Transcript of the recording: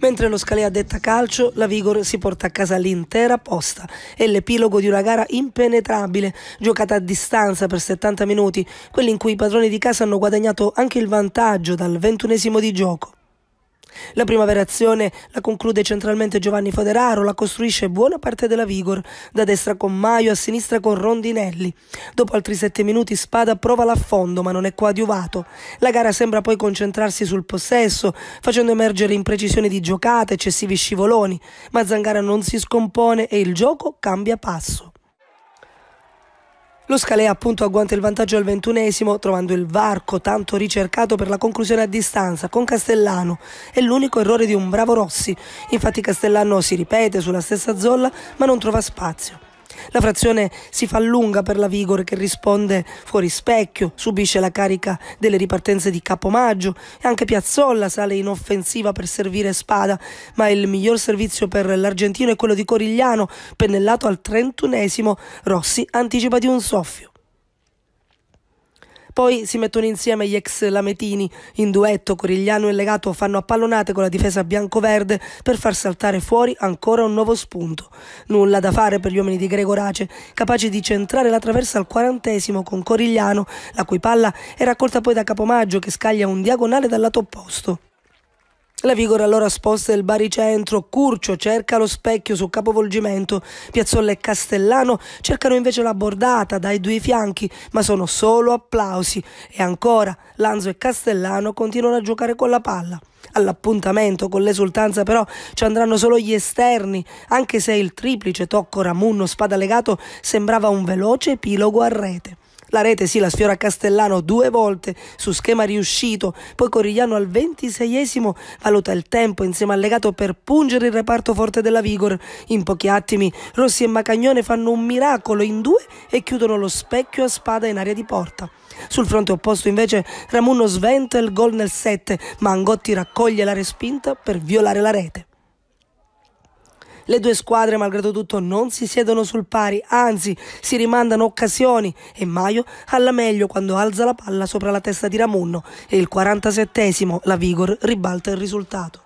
Mentre lo Scalea detta calcio, la Vigor si porta a casa l'intera posta. È l'epilogo di una gara impenetrabile, giocata a distanza per 70 minuti, quelli in cui i padroni di casa hanno guadagnato anche il vantaggio dal ventunesimo di gioco. La primavera azione la conclude centralmente Giovanni Federaro, la costruisce buona parte della Vigor, da destra con Maio, a sinistra con Rondinelli. Dopo altri sette minuti Spada prova l'affondo ma non è coadiuvato. La gara sembra poi concentrarsi sul possesso, facendo emergere imprecisioni di giocate, eccessivi scivoloni, ma Zangara non si scompone e il gioco cambia passo. Lo Scalea appunto agguanta il vantaggio al ventunesimo trovando il varco tanto ricercato per la conclusione a distanza con Castellano. È l'unico errore di un bravo Rossi. Infatti Castellano si ripete sulla stessa zolla ma non trova spazio. La frazione si fa lunga per la Vigor che risponde fuori specchio, subisce la carica delle ripartenze di Capomaggio e anche Piazzolla sale in offensiva per servire Spada, ma il miglior servizio per l'Argentino è quello di Corigliano, pennellato al trentunesimo, Rossi anticipa di un soffio. Poi si mettono insieme gli ex Lametini in duetto, Corigliano e Legato fanno a pallonate con la difesa bianco-verde per far saltare fuori ancora un nuovo spunto. Nulla da fare per gli uomini di Gregorace, capaci di centrare la traversa al quarantesimo con Corigliano, la cui palla è raccolta poi da Capomaggio che scaglia un diagonale dal lato opposto. La Vigora allora sposta il baricentro, Curcio cerca lo specchio sul capovolgimento, Piazzolla e Castellano cercano invece la bordata dai due fianchi, ma sono solo applausi e ancora Lanzo e Castellano continuano a giocare con la palla. All'appuntamento con l'esultanza però ci andranno solo gli esterni, anche se il triplice tocco Ramunno spada legato sembrava un veloce epilogo a rete. La rete sì la sfiora Castellano due volte su schema riuscito, poi Corigliano al 26esimo valuta il tempo insieme al legato per pungere il reparto forte della Vigor. In pochi attimi Rossi e Macagnone fanno un miracolo in due e chiudono lo specchio a spada in aria di porta. Sul fronte opposto invece Ramunno sventa il gol nel 7, ma Angotti raccoglie la respinta per violare la rete. Le due squadre, malgrado tutto, non si siedono sul pari, anzi si rimandano occasioni e Maio alla meglio quando alza la palla sopra la testa di Ramunno e il 47 esimo la Vigor ribalta il risultato.